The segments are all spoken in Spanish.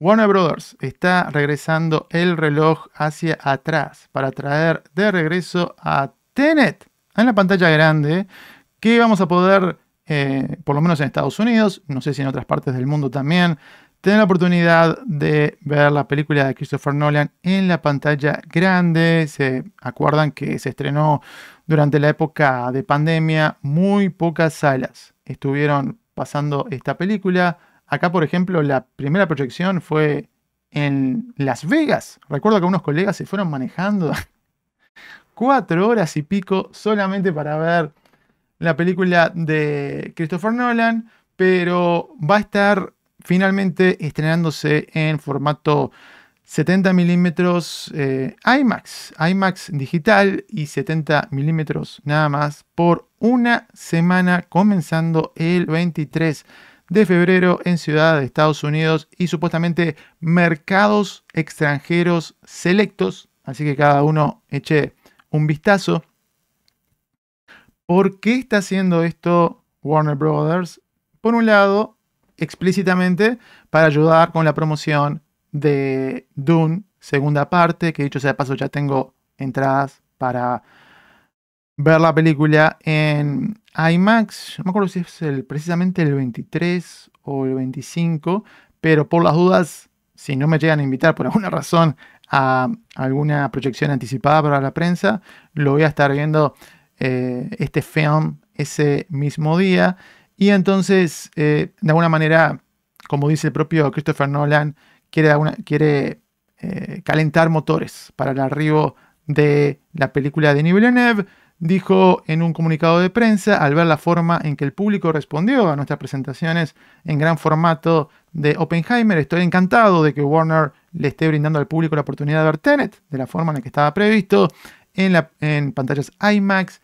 Warner Brothers está regresando el reloj hacia atrás para traer de regreso a Tenet en la pantalla grande que vamos a poder, eh, por lo menos en Estados Unidos, no sé si en otras partes del mundo también, tener la oportunidad de ver la película de Christopher Nolan en la pantalla grande. Se acuerdan que se estrenó durante la época de pandemia, muy pocas salas estuvieron pasando esta película Acá, por ejemplo, la primera proyección fue en Las Vegas. Recuerdo que unos colegas se fueron manejando cuatro horas y pico solamente para ver la película de Christopher Nolan, pero va a estar finalmente estrenándose en formato 70 milímetros eh, IMAX, IMAX digital y 70 milímetros nada más por una semana comenzando el 23 de febrero en Ciudad de Estados Unidos y supuestamente mercados extranjeros selectos. Así que cada uno eche un vistazo. ¿Por qué está haciendo esto Warner Brothers? Por un lado, explícitamente para ayudar con la promoción de Dune, segunda parte, que dicho sea de paso ya tengo entradas para ver la película en IMAX. No me acuerdo si es precisamente el 23 o el 25, pero por las dudas, si no me llegan a invitar por alguna razón a alguna proyección anticipada para la prensa, lo voy a estar viendo eh, este film ese mismo día. Y entonces, eh, de alguna manera, como dice el propio Christopher Nolan, quiere, eh, calentar motores para el arribo de la película de Denis dijo en un comunicado de prensa al ver la forma en que el público respondió a nuestras presentaciones en gran formato de Oppenheimer. Estoy encantado de que Warner le esté brindando al público la oportunidad de ver Tenet de la forma en la que estaba previsto en, pantallas IMAX,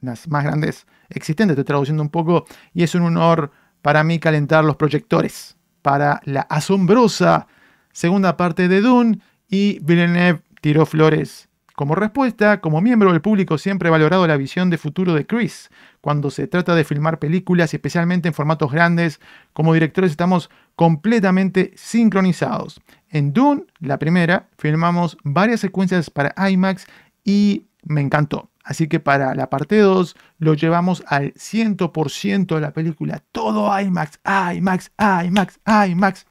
las más grandes existentes, estoy traduciendo un poco, y es un honor para mí calentar los proyectores para la asombrosa segunda parte de Dune y Villeneuve tiró flores como respuesta, como miembro del público siempre he valorado la visión de futuro de Chris cuando se trata de filmar películas, especialmente en formatos grandes. Como directores estamos completamente sincronizados. En Dune, la primera, filmamos varias secuencias para IMAX y me encantó. Así que para la parte 2 lo llevamos al 100% de la película. Todo IMAX, IMAX, IMAX, IMAX.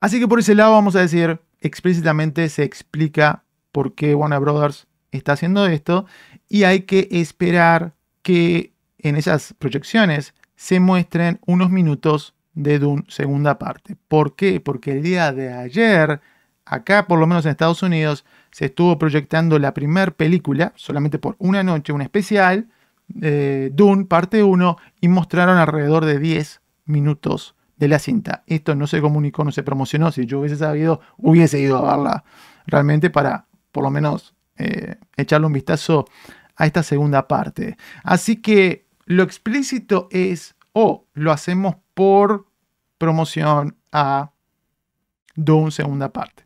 Así que por ese lado vamos a decir, explícitamente se explica por qué Warner Brothers está haciendo esto y hay que esperar que en esas proyecciones se muestren unos minutos de Dune segunda parte. ¿Por qué? Porque el día de ayer, acá por lo menos en Estados Unidos, se estuvo proyectando la primera película, solamente por una noche, un especial, eh, Dune parte 1, y mostraron alrededor de 10 minutos de la cinta. Esto no se comunicó, no se promocionó. Si yo hubiese sabido, hubiese ido a verla realmente para, por lo menos, eh, echarle un vistazo a esta segunda parte. Así que lo explícito es, o lo hacemos por promoción a Doom segunda parte.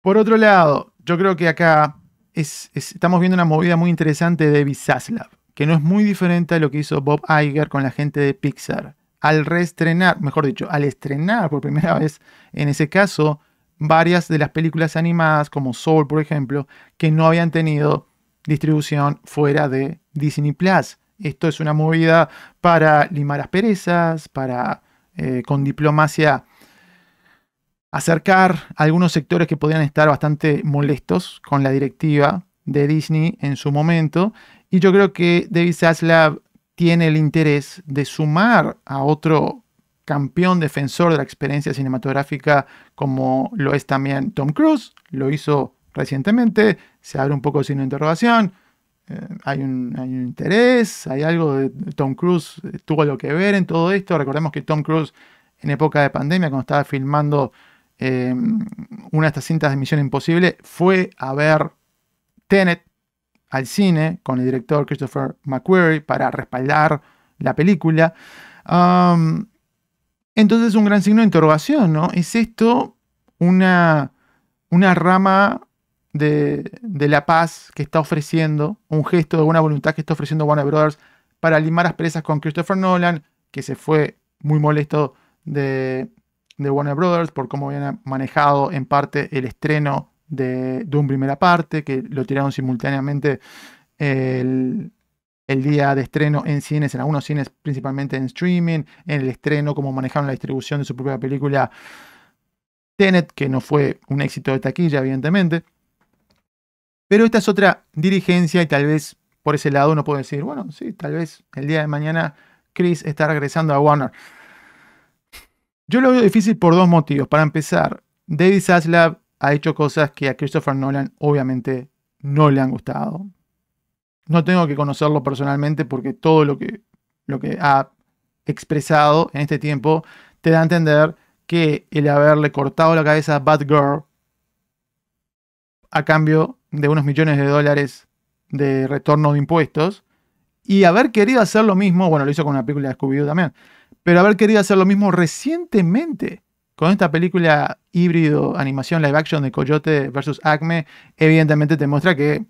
Por otro lado, yo creo que acá estamos viendo una movida muy interesante de Vizaslav que no es muy diferente a lo que hizo Bob Iger con la gente de Pixar. Al reestrenar, mejor dicho, al estrenar por primera vez, en ese caso, varias de las películas animadas, como Soul, por ejemplo, que no habían tenido distribución fuera de Disney Plus. Esto es una movida para limar asperezas, para eh, con diplomacia acercar algunos sectores que podían estar bastante molestos con la directiva de Disney en su momento y yo creo que David Zaslav tiene el interés de sumar a otro campeón defensor de la experiencia cinematográfica como lo es también Tom Cruise. Lo hizo recientemente, se abre un poco sin interrogación. Eh, hay, un, hay, un, interés, hay algo de Tom Cruise, eh, tuvo lo que ver en todo esto. Recordemos que Tom Cruise en época de pandemia, cuando estaba filmando eh, una de estas cintas de Misión Imposible, fue a ver Tenet, al cine con el director Christopher McQuarrie para respaldar la película. entonces entonces un gran signo de interrogación, ¿no? ¿Es esto una, una rama de, la paz que está ofreciendo, un gesto de una voluntad que está ofreciendo Warner Brothers para limar las presas con Christopher Nolan, que se fue muy molesto de, de Warner Brothers por cómo habían manejado en parte el estreno de Doom primera parte, que lo tiraron simultáneamente el, día de estreno en cines, en algunos cines, principalmente en streaming, en el estreno, como manejaron la distribución de su propia película Tenet, que no fue un éxito de taquilla, evidentemente. Pero esta es otra dirigencia y tal vez por ese lado uno puede decir, bueno, sí, tal vez el día de mañana Chris está regresando a Warner. Yo lo veo difícil por dos motivos. Para empezar, David Zaslav ha hecho cosas que a Christopher Nolan obviamente no le han gustado. No tengo que conocerlo personalmente porque todo lo que, lo que ha expresado en este tiempo te da a entender que el haberle cortado la cabeza a Batgirl a cambio de unos millones de dólares de retorno de impuestos y haber querido hacer lo mismo, bueno, lo hizo con una película de Scooby-Doo también, pero haber querido hacer lo mismo recientemente con esta película híbrido, animación, live action de Coyote versus Acme, evidentemente te muestra que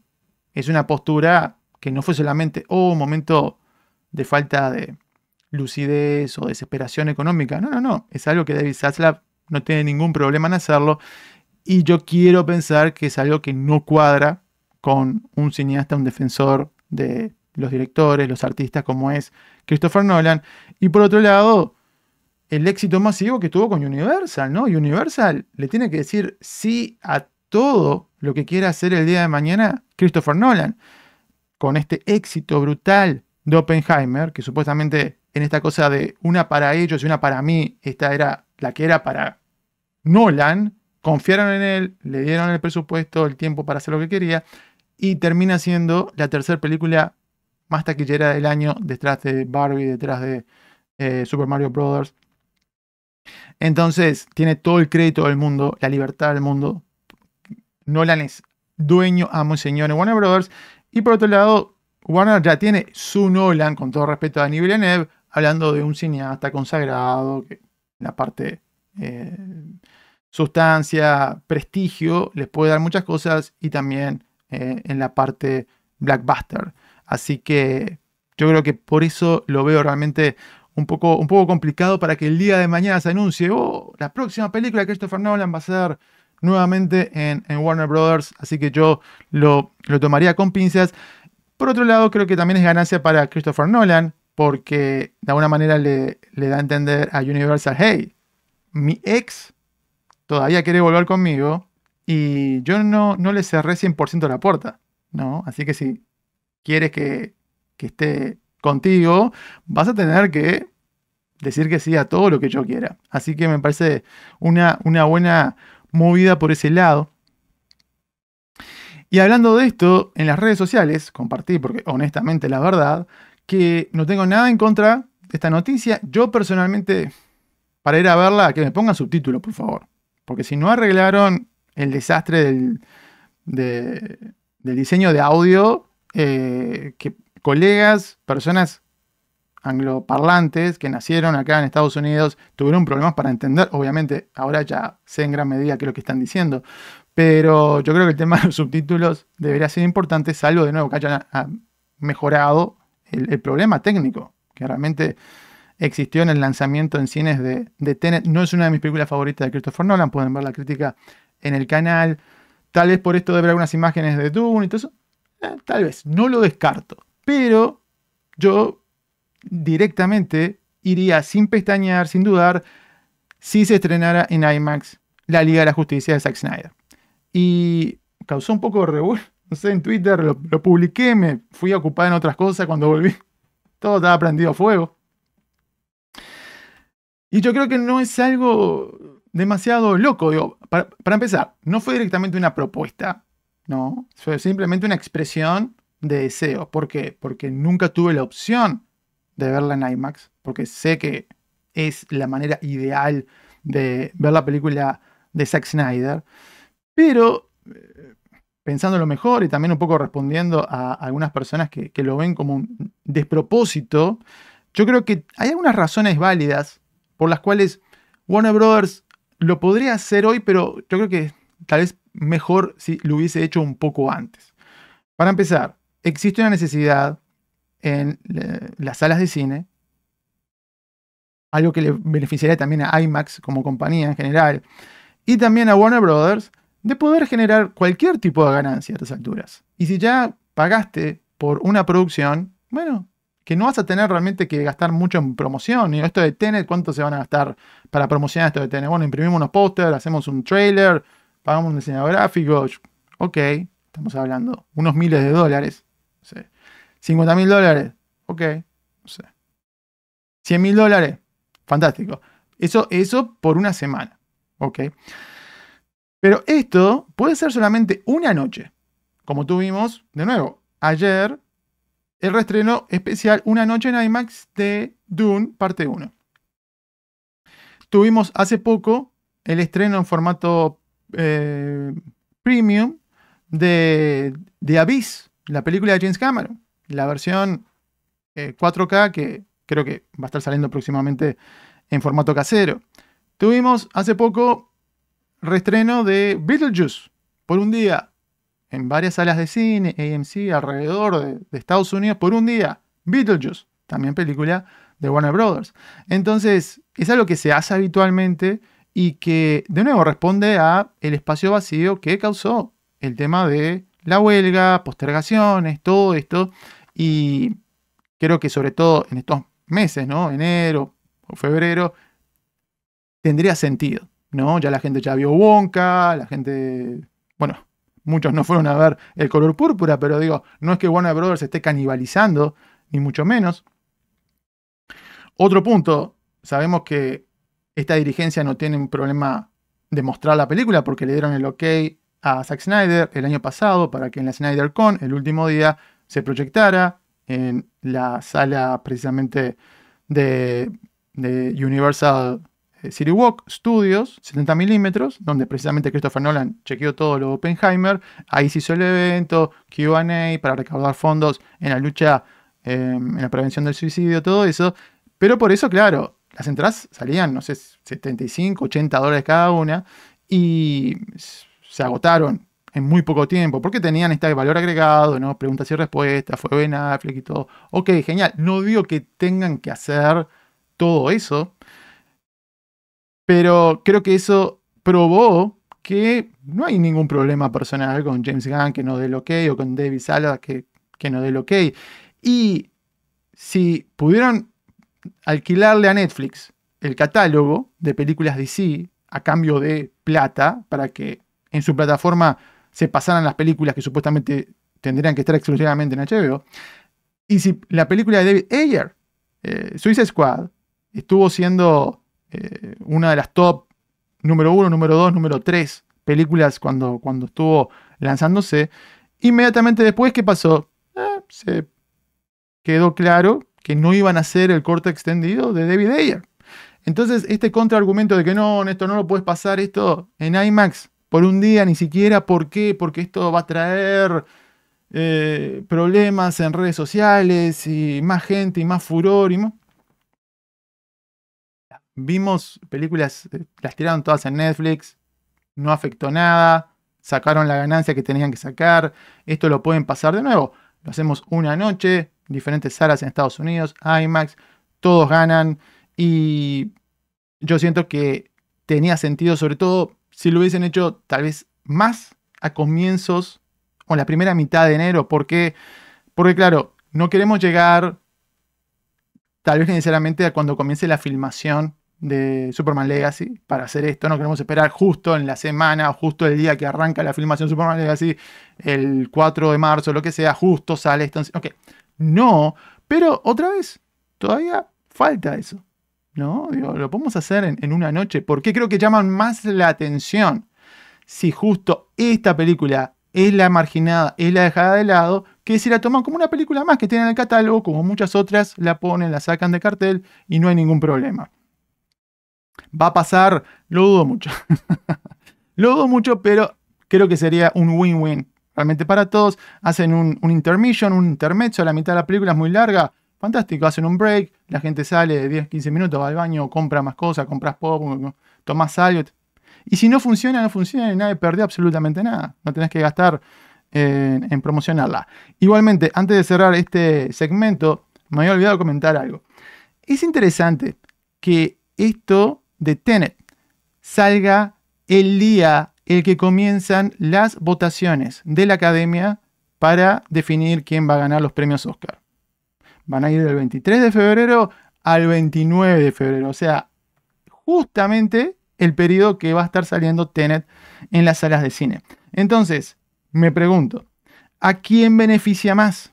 es una postura que no fue solamente oh, un momento de falta de lucidez o desesperación económica. No, no, no. Es algo que David Zaslav no tiene ningún problema en hacerlo. Y yo quiero pensar que es algo que no cuadra con un cineasta, un defensor de los directores, los artistas como es Christopher Nolan. Y por otro lado, el éxito masivo que tuvo con Universal, ¿no? Universal le tiene que decir sí a todo lo que quiera hacer el día de mañana Christopher Nolan. Con este éxito brutal de Oppenheimer, que supuestamente en esta cosa de una para ellos y una para mí, esta era la que era para Nolan, confiaron en él, le dieron el presupuesto, el tiempo para hacer lo que quería, y termina siendo la tercera película más taquillera del año, detrás de Barbie, detrás de eh, Super Mario Bros. Entonces, tiene todo el crédito del mundo, la libertad del mundo. Nolan es dueño, amo y señor de Warner Brothers. Y por otro lado, Warner ya tiene su Nolan, con todo respeto a Denis Villeneuve, hablando de un cineasta consagrado, que la parte eh, sustancia, prestigio, les puede dar muchas cosas y también eh, en la parte blackbuster. Así que yo creo que por eso lo veo realmente un poco, un poco complicado para que el día de mañana se anuncie, oh, la próxima película de Christopher Nolan va a ser nuevamente en, Warner Brothers, así que yo lo, tomaría con pinzas. Por otro lado, creo que también es ganancia para Christopher Nolan, porque de alguna manera le, le, da a entender a Universal, hey, mi ex todavía quiere volver conmigo y yo no, no le cerré 100% la puerta, ¿no? Así que si quieres que, que esté contigo, vas a tener que decir que sí a todo lo que yo quiera. Así que me parece una, una buena movida por ese lado. Y hablando de esto, en las redes sociales compartí, porque honestamente la verdad, que no tengo nada en contra de esta noticia. Yo personalmente, para ir a verla, que me pongan subtítulos, por favor. Porque si no arreglaron el desastre del, diseño de audio, eh, que colegas, personas angloparlantes que nacieron acá en Estados Unidos tuvieron problemas para entender. Obviamente, ahora ya sé en gran medida qué es lo que están diciendo. Pero yo creo que el tema de los subtítulos debería ser importante, salvo de nuevo que hayan mejorado el, problema técnico, que realmente existió en el lanzamiento en cines de, de Tenet. No es una de mis películas favoritas de Christopher Nolan, pueden ver la crítica en el canal. Tal vez por esto de ver algunas imágenes de Dune y todo eso. Eh, tal vez, no lo descarto pero yo directamente iría sin pestañear, sin dudar, si se estrenara en IMAX La Liga de la Justicia de Zack Snyder. Y causó un poco de revuelo, no sé, en Twitter lo, publiqué, me fui a en otras cosas cuando volví. Todo estaba prendido a fuego. Y yo creo que no es algo demasiado loco. para, empezar, no fue directamente una propuesta, ¿no? Fue simplemente una expresión de deseo. ¿Por qué? Porque nunca tuve la opción de verla en IMAX, porque sé que es la manera ideal de ver la película de Zack Snyder. Pero eh, pensando lo mejor y también un poco respondiendo a algunas personas que, que lo ven como un despropósito, yo creo que hay algunas razones válidas por las cuales Warner Brothers lo podría hacer hoy, pero yo creo que tal vez mejor si lo hubiese hecho un poco antes. Para empezar, existe una necesidad en las salas de cine, algo que le beneficiaría también a IMAX como compañía en general, y también a Warner Brothers, de poder generar cualquier tipo de ganancia a estas alturas. Y si ya pagaste por una producción, bueno, que no vas a tener realmente que gastar mucho en promoción. Y esto de Tenet, ¿cuánto se van a gastar para promocionar esto de Tenet? Bueno, imprimimos unos pósteres hacemos un trailer, pagamos un diseñador gráfico. Ok, estamos hablando unos miles de dólares. 50 mil dólares, ok, 100 mil dólares, fantástico. Eso, eso por una semana, ok. Pero esto puede ser solamente una noche, como tuvimos de nuevo ayer el reestreno especial Una noche en IMAX de Dune, parte 1. Tuvimos hace poco el estreno en formato eh, premium de, de Abyss, la película de James Cameron, la versión 4K eh, que creo que va a estar saliendo próximamente en formato casero. Tuvimos hace poco reestreno de Beetlejuice por un día en varias salas de cine, AMC, alrededor de, Estados Unidos por un día. Beetlejuice, también película de Warner Brothers. Entonces, es algo que se hace habitualmente y que de nuevo responde a el espacio vacío que causó el tema de la huelga, postergaciones, todo esto. Y creo que sobre todo en estos meses, ¿no? Enero o febrero, tendría sentido, ¿no? Ya la gente ya vio Wonka, la gente, bueno, muchos no fueron a ver el color púrpura, pero digo, no es que Warner Brothers esté canibalizando, ni mucho menos. Otro punto, sabemos que esta dirigencia no tiene un problema de mostrar la película porque le dieron el ok a Zack Snyder el año pasado para que en la Con el último día, se proyectara en la sala precisamente de, Universal eh, City Walk Studios, 70 milímetros, donde precisamente Christopher Nolan chequeó todo lo Oppenheimer. Ahí se hizo el evento, QA para recaudar fondos en la lucha, em, en la prevención del suicidio, todo eso. Pero por eso, claro, las entradas salían, no sé, 75, 80 dólares cada una. Y se agotaron en muy poco tiempo, porque tenían este valor agregado, ¿no? Preguntas y respuestas, fue Ben Affleck y todo. Ok, genial. No digo que tengan que hacer todo eso, pero creo que eso probó que no hay ningún problema personal con James Gunn que no dé el ok o con David Salas que, que no dé el ok. Y si pudieron alquilarle a Netflix el catálogo de películas DC a cambio de plata para que en su plataforma se pasaran las películas que supuestamente tendrían que estar exclusivamente en HBO. Y si la película de David Ayer, suiza eh, Suicide Squad, estuvo siendo eh, una de las top número uno, número dos, número tres películas cuando, cuando estuvo lanzándose, inmediatamente después, ¿qué pasó? Eh, se quedó claro que no iban a ser el corte extendido de David Ayer. Entonces, este contraargumento de que no, Néstor no lo puedes pasar, esto en IMAX, por un día ni siquiera. ¿Por qué? Porque esto va a traer eh, problemas en redes sociales y más gente y más furor y Vimos películas, eh, las tiraron todas en Netflix, no afectó nada, sacaron la ganancia que tenían que sacar, esto lo pueden pasar de nuevo. Lo hacemos una noche, diferentes salas en Estados Unidos, IMAX, todos ganan y yo siento que tenía sentido sobre todo si lo hubiesen hecho tal vez más a comienzos o en la primera mitad de enero. Porque, porque claro, no queremos llegar tal vez necesariamente a cuando comience la filmación de Superman Legacy para hacer esto. No queremos esperar justo en la semana o justo el día que arranca la filmación de Superman Legacy, el 4 de marzo, lo que sea, justo sale esto. Ok, no, pero otra vez, todavía falta eso. ¿no? lo podemos hacer en, una noche. porque creo que llaman más la atención si justo esta película es la marginada, es la dejada de lado, que si la toman como una película más que tienen en el catálogo, como muchas otras, la ponen, la sacan de cartel y no hay ningún problema. Va a pasar, lo dudo mucho. lo dudo mucho, pero creo que sería un win-win. Realmente para todos, hacen un, un intermission, un intermezzo, la mitad de la película es muy larga, Fantástico, hacen un break, la gente sale de 10, 15 minutos, va al baño, compra más cosas, compras pop, tomás algo. Y si no funciona, no funciona y nadie perdió absolutamente nada. No tenés que gastar eh, en, promocionarla. Igualmente, antes de cerrar este segmento, me había olvidado comentar algo. Es interesante que esto de Tenet salga el día el que comienzan las votaciones de la academia para definir quién va a ganar los premios Oscar. Van a ir del 23 de febrero al 29 de febrero. O sea, justamente el periodo que va a estar saliendo Tenet en las salas de cine. Entonces, me pregunto, ¿a quién beneficia más?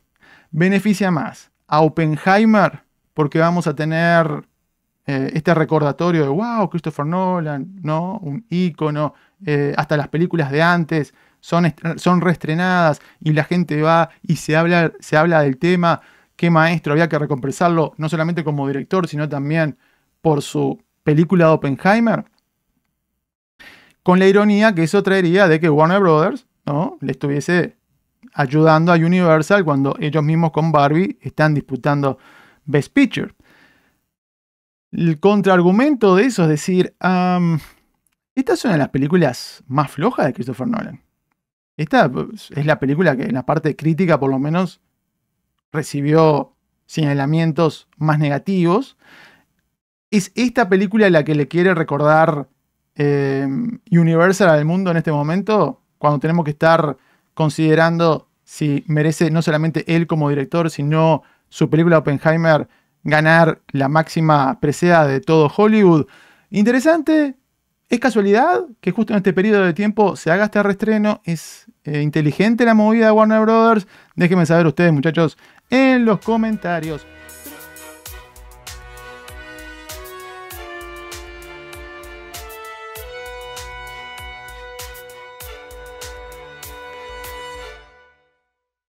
¿Beneficia más a Oppenheimer? Porque vamos a tener eh, este recordatorio de, wow, Christopher Nolan, ¿no? Un ícono, eh, hasta las películas de antes son, son reestrenadas y la gente va y se habla, se habla del tema qué maestro, había que recompensarlo no solamente como director, sino también por su película de Oppenheimer. Con la ironía que eso traería de que Warner Brothers ¿no? le estuviese ayudando a Universal cuando ellos mismos con Barbie están disputando Best Picture. El contraargumento de eso es decir, esta es una de las películas más flojas de Christopher Nolan. Esta pues, es la película que en la parte crítica por lo menos recibió señalamientos más negativos. Es esta película la que le quiere recordar eh, Universal al mundo en este momento, cuando tenemos que estar considerando si merece no solamente él como director, sino su película Oppenheimer ganar la máxima presea de todo Hollywood. Interesante, ¿Es casualidad que justo en este periodo de tiempo se haga este restreno? ¿Es eh, inteligente la movida de Warner Brothers? Déjenme saber ustedes, muchachos, en los comentarios.